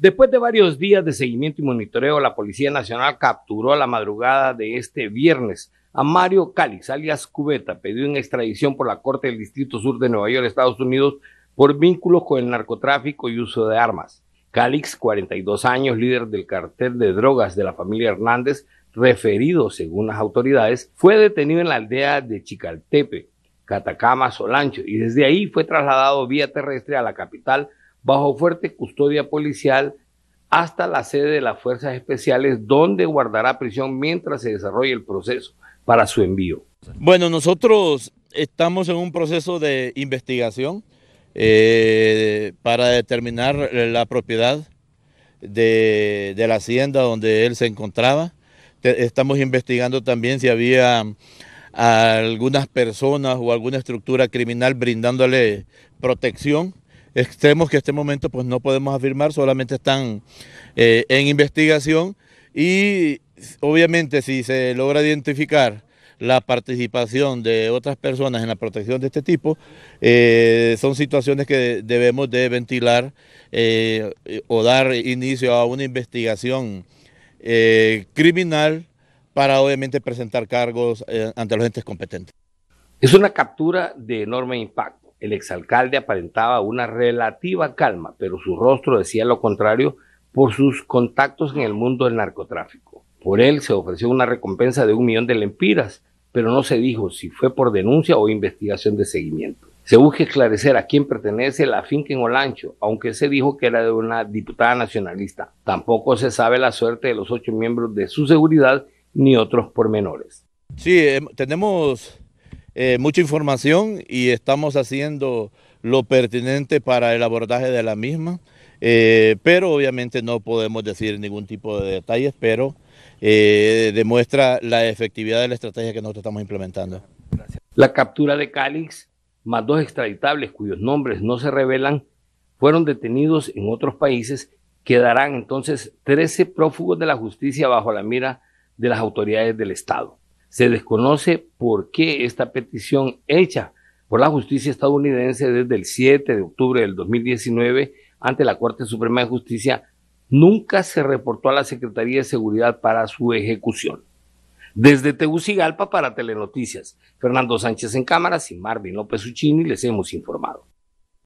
Después de varios días de seguimiento y monitoreo, la Policía Nacional capturó a la madrugada de este viernes a Mario Calix, alias Cubeta, pedido en extradición por la Corte del Distrito Sur de Nueva York, Estados Unidos, por vínculos con el narcotráfico y uso de armas. Calix, 42 años, líder del cartel de drogas de la familia Hernández, referido según las autoridades, fue detenido en la aldea de Chicaltepe, Catacama, Solancho, y desde ahí fue trasladado vía terrestre a la capital bajo fuerte custodia policial hasta la sede de las Fuerzas Especiales, donde guardará prisión mientras se desarrolle el proceso para su envío. Bueno, nosotros estamos en un proceso de investigación eh, para determinar la propiedad de, la hacienda donde él se encontraba. estamos investigando también si había algunas personas o alguna estructura criminal brindándole protección extremos que en este momento pues no podemos afirmar, solamente están eh, en investigación y obviamente si se logra identificar la participación de otras personas en la protección de este tipo, eh, son situaciones que debemos de ventilar eh, o dar inicio a una investigación criminal para obviamente presentar cargos ante los entes competentes. Es una captura de enorme impacto el exalcalde aparentaba una relativa calma, pero su rostro decía lo contrario por sus contactos en el mundo del narcotráfico. Por él se ofreció una recompensa de un millón de lempiras, pero no se dijo si fue por denuncia o investigación de seguimiento. Se busca esclarecer a quién pertenece la finca en Olancho, aunque se dijo que era de una diputada nacionalista. Tampoco se sabe la suerte de los ocho miembros de su seguridad ni otros pormenores. Sí, em, tenemos eh, mucha información y estamos haciendo lo pertinente para el abordaje de la misma, eh, pero obviamente no podemos decir ningún tipo de detalles, pero eh, demuestra la efectividad de la estrategia que nosotros estamos implementando. La captura de Calix, más dos extraditables cuyos nombres no se revelan, fueron detenidos en otros países. Quedarán entonces 13 prófugos de la justicia bajo la mira de las autoridades del Estado. Se desconoce por qué esta petición hecha por la justicia estadounidense desde el 7 de octubre del 2019 ante la Corte Suprema de Justicia nunca se reportó a la Secretaría de Seguridad para su ejecución. Desde Tegucigalpa para Telenoticias, Fernando Sánchez en cámaras y Marvin López Uchini les hemos informado.